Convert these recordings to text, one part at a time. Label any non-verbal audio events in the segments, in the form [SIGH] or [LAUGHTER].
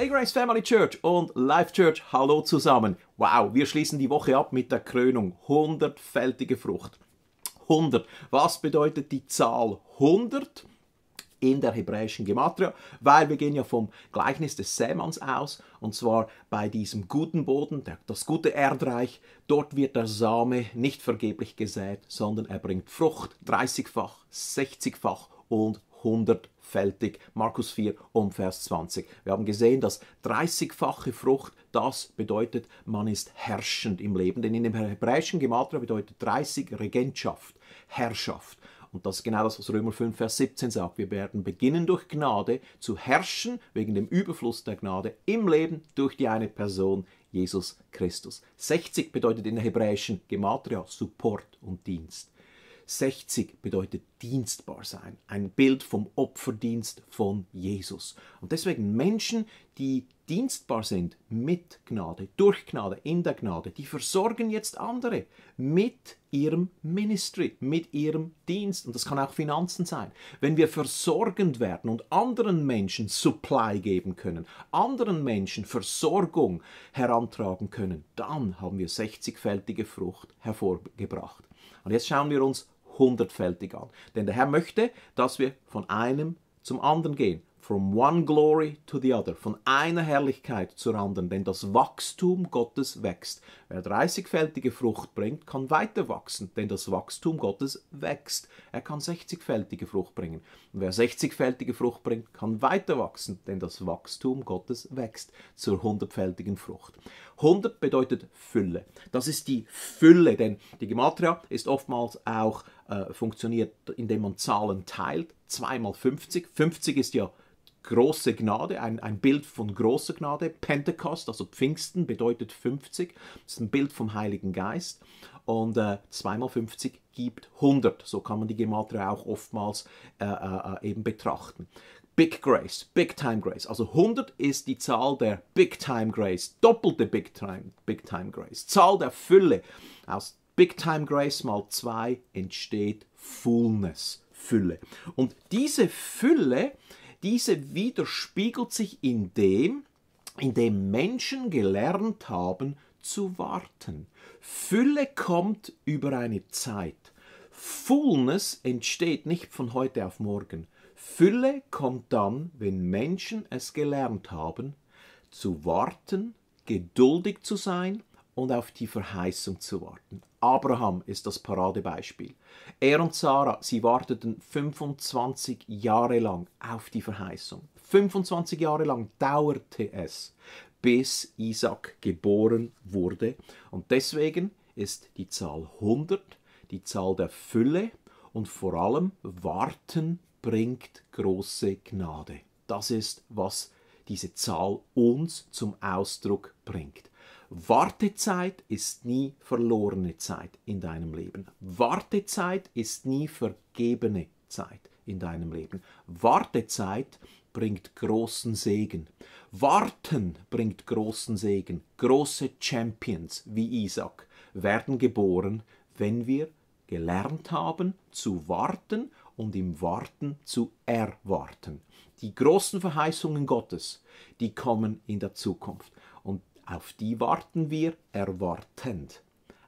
Hey Grace Family Church und Life Church, hallo zusammen. Wow, wir schließen die Woche ab mit der Krönung. Hundertfältige Frucht. Hundert. Was bedeutet die Zahl 100? in der hebräischen Gematria, weil wir gehen ja vom Gleichnis des Sämanns aus, und zwar bei diesem guten Boden, das gute Erdreich, dort wird der Same nicht vergeblich gesät, sondern er bringt Frucht 30-fach, 60-fach und 100 vielfältig. Markus 4 und Vers 20. Wir haben gesehen, dass 30-fache Frucht das bedeutet, man ist herrschend im Leben. Denn in dem hebräischen Gematria bedeutet 30 Regentschaft, Herrschaft. Und das ist genau das, was Römer 5, Vers 17 sagt. Wir werden beginnen durch Gnade zu herrschen, wegen dem Überfluss der Gnade im Leben durch die eine Person, Jesus Christus. 60 bedeutet in der hebräischen Gematria Support und Dienst. 60 bedeutet dienstbar sein, ein Bild vom Opferdienst von Jesus. Und deswegen Menschen, die dienstbar sind mit Gnade, durch Gnade, in der Gnade, die versorgen jetzt andere mit ihrem Ministry, mit ihrem Dienst. Und das kann auch Finanzen sein. Wenn wir versorgend werden und anderen Menschen Supply geben können, anderen Menschen Versorgung herantragen können, dann haben wir 60-fältige Frucht hervorgebracht. Und jetzt schauen wir uns hundertfältig an. Denn der Herr möchte, dass wir von einem zum anderen gehen. From one glory to the other, von einer Herrlichkeit zur anderen, denn das Wachstum Gottes wächst. Wer dreißigfältige Frucht bringt, kann weiter wachsen, denn das Wachstum Gottes wächst. Er kann sechzigfältige Frucht bringen. Und wer sechzigfältige Frucht bringt, kann weiter wachsen, denn das Wachstum Gottes wächst zur hundertfältigen Frucht. Hundert bedeutet Fülle. Das ist die Fülle, denn die Gematria ist oftmals auch äh, funktioniert, indem man Zahlen teilt. 2 mal 50. 50 ist ja große Gnade, ein, ein Bild von großer Gnade. Pentecost, also Pfingsten, bedeutet 50. Das ist ein Bild vom Heiligen Geist. Und äh, 2 mal 50 gibt 100. So kann man die Gematria auch oftmals äh, äh, äh, eben betrachten. Big Grace, Big Time Grace. Also 100 ist die Zahl der Big Time Grace, doppelte Big Time, Big Time Grace, Zahl der Fülle. Aus Big Time Grace mal 2 entsteht Fullness, Fülle. Und diese Fülle, diese widerspiegelt sich in dem, in dem Menschen gelernt haben zu warten. Fülle kommt über eine Zeit. Fullness entsteht nicht von heute auf morgen. Fülle kommt dann, wenn Menschen es gelernt haben, zu warten, geduldig zu sein und auf die Verheißung zu warten. Abraham ist das Paradebeispiel. Er und Sarah, sie warteten 25 Jahre lang auf die Verheißung. 25 Jahre lang dauerte es, bis Isaac geboren wurde. Und deswegen ist die Zahl 100 die Zahl der Fülle und vor allem warten bringt große Gnade. Das ist, was diese Zahl uns zum Ausdruck bringt. Wartezeit ist nie verlorene Zeit in deinem Leben. Wartezeit ist nie vergebene Zeit in deinem Leben. Wartezeit bringt großen Segen. Warten bringt großen Segen. Große Champions wie Isaac werden geboren, wenn wir gelernt haben zu warten und im Warten zu erwarten. Die großen Verheißungen Gottes, die kommen in der Zukunft. Auf die warten wir erwartend.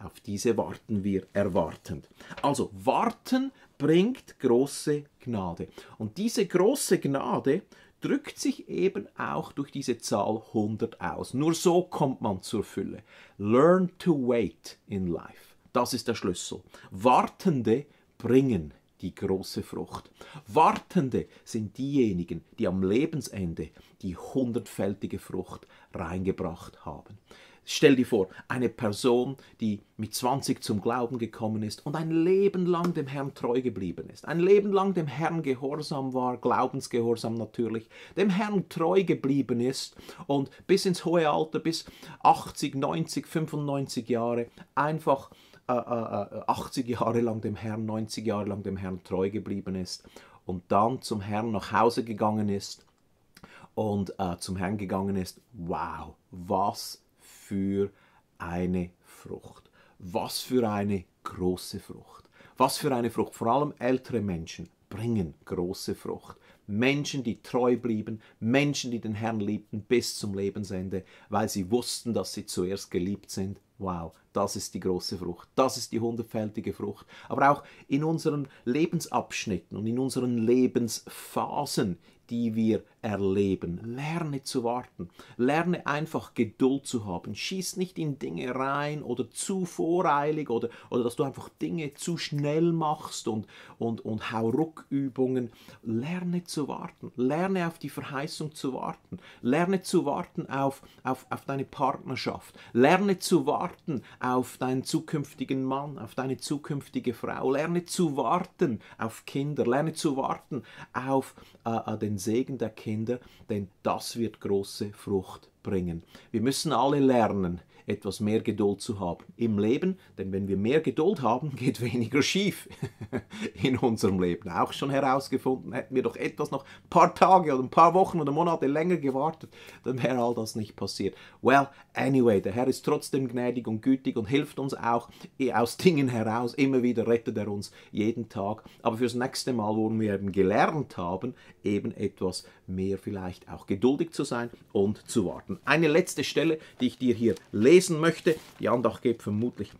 Auf diese warten wir erwartend. Also warten bringt große Gnade. Und diese große Gnade drückt sich eben auch durch diese Zahl 100 aus. Nur so kommt man zur Fülle. Learn to wait in life. Das ist der Schlüssel. Wartende bringen die große Frucht. Wartende sind diejenigen, die am Lebensende die hundertfältige Frucht reingebracht haben. Stell dir vor, eine Person, die mit 20 zum Glauben gekommen ist und ein Leben lang dem Herrn treu geblieben ist, ein Leben lang dem Herrn gehorsam war, glaubensgehorsam natürlich, dem Herrn treu geblieben ist und bis ins hohe Alter, bis 80, 90, 95 Jahre einfach 80 äh, äh, äh, Jahre lang dem Herrn, 90 Jahre lang dem Herrn treu geblieben ist und dann zum Herrn nach Hause gegangen ist und äh, zum Herrn gegangen ist, wow, was für eine Frucht. Was für eine große Frucht. Was für eine Frucht. Vor allem ältere Menschen bringen große Frucht. Menschen, die treu blieben, Menschen, die den Herrn liebten bis zum Lebensende, weil sie wussten, dass sie zuerst geliebt sind. Wow, das ist die große Frucht, das ist die hundertfältige Frucht. Aber auch in unseren Lebensabschnitten und in unseren Lebensphasen die wir erleben. Lerne zu warten. Lerne einfach Geduld zu haben. Schieß nicht in Dinge rein oder zu voreilig oder, oder dass du einfach Dinge zu schnell machst und, und, und hauruck Lerne zu warten. Lerne auf die Verheißung zu warten. Lerne zu warten auf, auf, auf deine Partnerschaft. Lerne zu warten auf deinen zukünftigen Mann, auf deine zukünftige Frau. Lerne zu warten auf Kinder. Lerne zu warten auf äh, äh den Segen der Kinder, denn das wird große Frucht bringen. Wir müssen alle lernen, etwas mehr Geduld zu haben im Leben, denn wenn wir mehr Geduld haben, [LAUGHS] geht weniger schief [LAUGHS] in unserem Leben. Auch schon herausgefunden, hätten wir doch etwas noch ein paar Tage oder ein paar Wochen oder Monate länger gewartet, dann wäre all das nicht passiert. Well, anyway, der Herr ist trotzdem gnädig und gütig und hilft uns auch eh, aus Dingen heraus. Immer wieder rettet er uns jeden Tag. Aber fürs nächste Mal, wo wir eben gelernt haben, eben etwas mehr vielleicht auch geduldig zu sein und zu warten. Eine letzte Stelle, die ich dir hier lese lesen möchte. Die Andacht geht vermutlich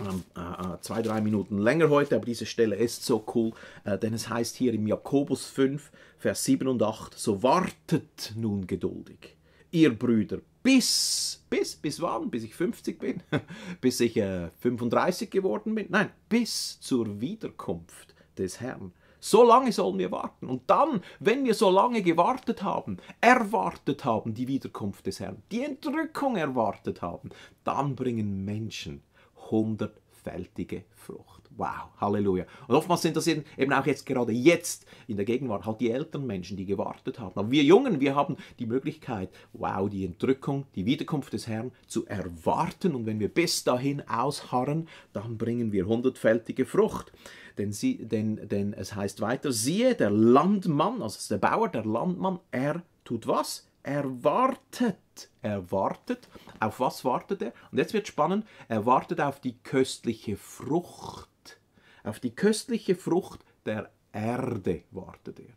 ähm, äh, äh, zwei, drei Minuten länger heute, aber diese Stelle ist so cool, äh, denn es heißt hier im Jakobus 5, Vers 7 und 8, so wartet nun geduldig, ihr Brüder, bis, bis, bis wann? Bis ich 50 bin? [LAUGHS] bis ich äh, 35 geworden bin? Nein, bis zur Wiederkunft des Herrn. So lange sollen wir warten. Und dann, wenn wir so lange gewartet haben, erwartet haben die Wiederkunft des Herrn, die Entrückung erwartet haben, dann bringen Menschen hundertfältige Frucht. Wow, Halleluja. Und oftmals sind das eben auch jetzt gerade jetzt in der Gegenwart halt die älteren Menschen, die gewartet haben. Aber wir Jungen, wir haben die Möglichkeit, wow, die Entrückung, die Wiederkunft des Herrn zu erwarten. Und wenn wir bis dahin ausharren, dann bringen wir hundertfältige Frucht. Denn, sie, denn, denn es heißt weiter, siehe, der Landmann, also der Bauer, der Landmann, er tut was? Er wartet. Er wartet. Auf was wartet er? Und jetzt wird spannend. Er wartet auf die köstliche Frucht. Auf die köstliche Frucht der Erde wartet er.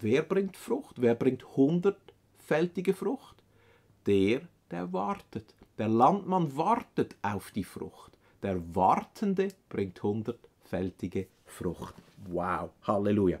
Wer bringt Frucht? Wer bringt hundertfältige Frucht? Der, der wartet. Der Landmann wartet auf die Frucht. Der Wartende bringt hundertfältige Frucht. Frucht. Wow, Halleluja.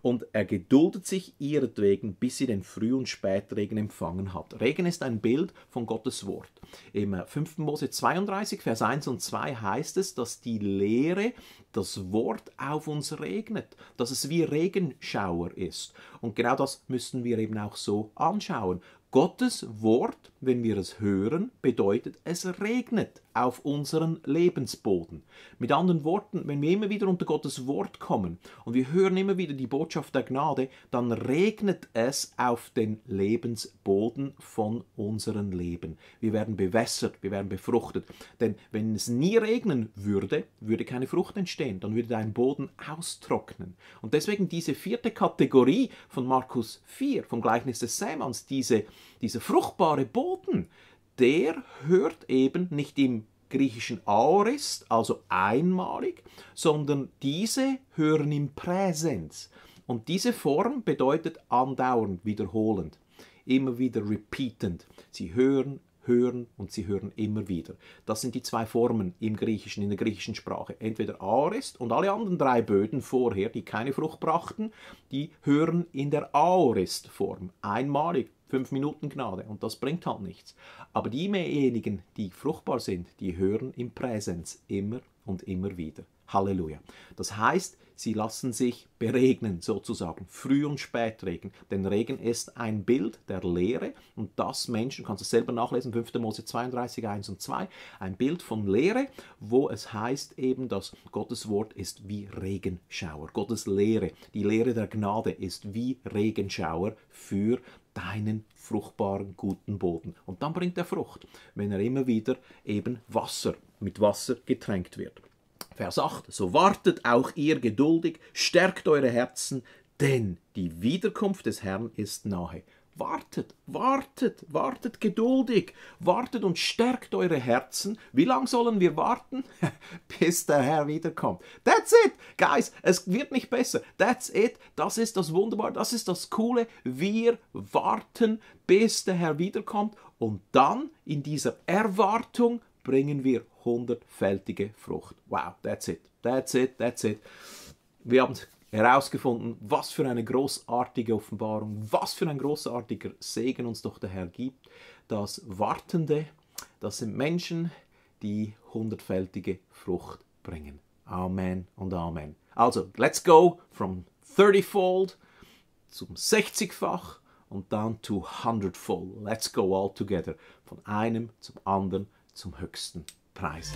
Und er geduldet sich ihretwegen, bis sie den Früh- und Spätregen empfangen hat. Regen ist ein Bild von Gottes Wort. Im 5. Äh, Mose 32, Vers 1 und 2 heißt es, dass die Lehre, das Wort auf uns regnet, dass es wie Regenschauer ist. Und genau das müssen wir eben auch so anschauen. Gottes Wort, wenn wir es hören, bedeutet, es regnet auf unseren Lebensboden. Mit anderen Worten, wenn wir immer wieder unter Gottes Wort kommen und wir hören immer wieder die Botschaft der Gnade, dann regnet es auf den Lebensboden von unserem Leben. Wir werden bewässert, wir werden befruchtet. Denn wenn es nie regnen würde, würde keine Frucht entstehen, dann würde dein Boden austrocknen. Und deswegen diese vierte Kategorie von Markus 4, vom Gleichnis des Sämanns, diese dieser fruchtbare Boden, der hört eben nicht im griechischen Aorist, also einmalig, sondern diese hören im Präsens. Und diese Form bedeutet andauernd, wiederholend, immer wieder repeatend. Sie hören, hören und sie hören immer wieder. Das sind die zwei Formen im Griechischen, in der griechischen Sprache. Entweder Aorist und alle anderen drei Böden vorher, die keine Frucht brachten, die hören in der Aorist-Form. Einmalig, fünf Minuten Gnade und das bringt halt nichts. Aber diejenigen, die fruchtbar sind, die hören im Präsens immer und immer wieder. Halleluja. Das heißt, sie lassen sich beregnen, sozusagen. Früh- und Spätregen. Denn Regen ist ein Bild der Lehre und das Menschen, kannst du selber nachlesen, 5. Mose 32, 1 und 2, ein Bild von Lehre, wo es heißt eben, dass Gottes Wort ist wie Regenschauer. Gottes Lehre, die Lehre der Gnade ist wie Regenschauer für deinen fruchtbaren, guten Boden. Und dann bringt er Frucht, wenn er immer wieder eben Wasser, mit Wasser getränkt wird. Vers 8, so wartet auch ihr geduldig, stärkt eure Herzen, denn die Wiederkunft des Herrn ist nahe. Wartet, wartet, wartet geduldig, wartet und stärkt eure Herzen. Wie lange sollen wir warten? [LAUGHS] Bis der Herr wiederkommt. That's it, guys, es wird nicht besser. That's it, das ist das Wunderbare, das ist das Coole. Wir warten, bis der Herr wiederkommt und dann in dieser Erwartung bringen wir hundertfältige Frucht. Wow, that's it, that's it, that's it. Wir haben herausgefunden, was für eine großartige Offenbarung, was für ein großartiger Segen uns doch der Herr gibt. Das Wartende, das sind Menschen, die hundertfältige Frucht bringen. Amen und Amen. Also, let's go from 30-fold zum 60-fach und dann to 100-fold. Let's go all together. Von einem zum anderen zum höchsten Preis.